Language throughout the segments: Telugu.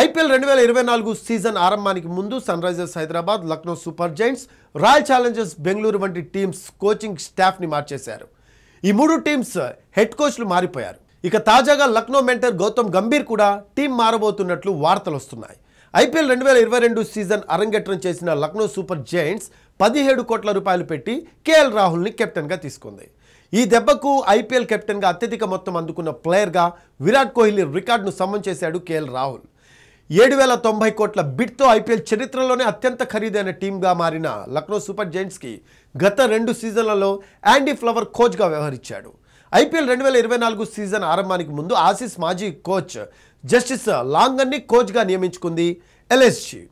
ఐపీఎల్ రెండు వేల ఇరవై నాలుగు సీజన్ ఆరంభానికి ముందు Sunrisers Hyderabad Lucknow super giants royal challengers Bengaluru వంటి టీమ్స్ కోచింగ్ స్టాఫ్ని మార్చేశారు ఈ మూడు టీమ్స్ హెడ్ కోచ్లు మారిపోయారు ఇక తాజాగా లక్నో మెంటర్ గౌతమ్ గంభీర్ కూడా టీం మారబోతున్నట్లు వార్తలు వస్తున్నాయి ఐపీఎల్ రెండు వేల ఇరవై రెండు సీజన్ అరంగేట్రం చేసిన లక్నో సూపర్ జైంట్స్ పదిహేడు కోట్ల రూపాయలు పెట్టి కేఎల్ రాహుల్ని కెప్టెన్గా తీసుకుంది ఈ దెబ్బకు ఐపీఎల్ కెప్టెన్గా అత్యధిక మొత్తం అందుకున్న ప్లేయర్గా విరాట్ కోహ్లీ రికార్డును సమం చేశాడు కేఎల్ రాహుల్ ఏడు వేల తొంభై కోట్ల బిడ్తో ఐపీఎల్ చరిత్రలోనే అత్యంత ఖరీదైన టీమ్గా మారిన లక్నో సూపర్ జైంట్స్కి గత రెండు సీజన్లలో యాండీ ఫ్లవర్ కోచ్గా వ్యవహరించాడు ఐపీఎల్ రెండు వేల ఇరవై నాలుగు సీజన్ ఆరంభానికి ముందు ఆసీస్ మాజీ కోచ్ జస్టిస్ లాంగన్ని కోచ్గా నియమించుకుంది ఎల్ఎస్జీ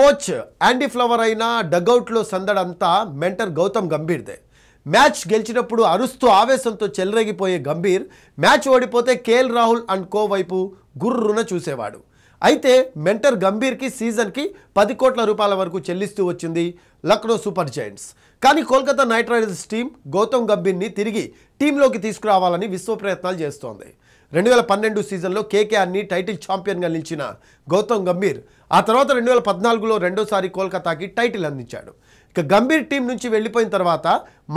కోచ్ యాండీ ఫ్లవర్ అయిన డగ్అవుట్లో సందడంతా మెంటర్ గౌతమ్ గంభీర్దే మ్యాచ్ గెలిచినప్పుడు అరుస్తూ ఆవేశంతో చెలరేగిపోయే గంభీర్ మ్యాచ్ ఓడిపోతే కేఎల్ రాహుల్ అండ్ కో వైపు గుర్రున చూసేవాడు అయితే మెంటర్ గంభీర్కి సీజన్కి పది కోట్ల రూపాయల వరకు చెల్లిస్తూ వచ్చింది లక్నో సూపర్ జైంట్స్ కానీ Kolkata knight riders team Gautam గంభీర్ని తిరిగి టీంలోకి తీసుకురావాలని విశ్వ ప్రయత్నాలు చేస్తోంది రెండు వేల పన్నెండు సీజన్లో కేకేఆర్ని టైటిల్ ఛాంపియన్గా నిలిచిన గౌతమ్ గంభీర్ ఆ తర్వాత రెండు వేల పద్నాలుగులో రెండోసారి కోల్కతాకి టైటిల్ అందించాడు ఇక గంభీర్ టీం నుంచి వెళ్ళిపోయిన తర్వాత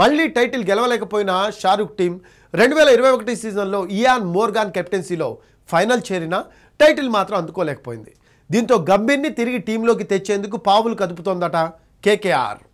మళ్ళీ టైటిల్ గెలవలేకపోయిన షారుఖ్ టీం రెండు వేల ఇరవై ఒకటి సీజన్లో ఇయాన్ మోర్గాన్ కెప్టెన్సీలో ఫైనల్ చేరిన టైటిల్ మాత్రం అందుకోలేకపోయింది దీంతో గంభీర్ని తిరిగి టీంలోకి తెచ్చేందుకు పావులు కదుపుతోందట కేకేఆర్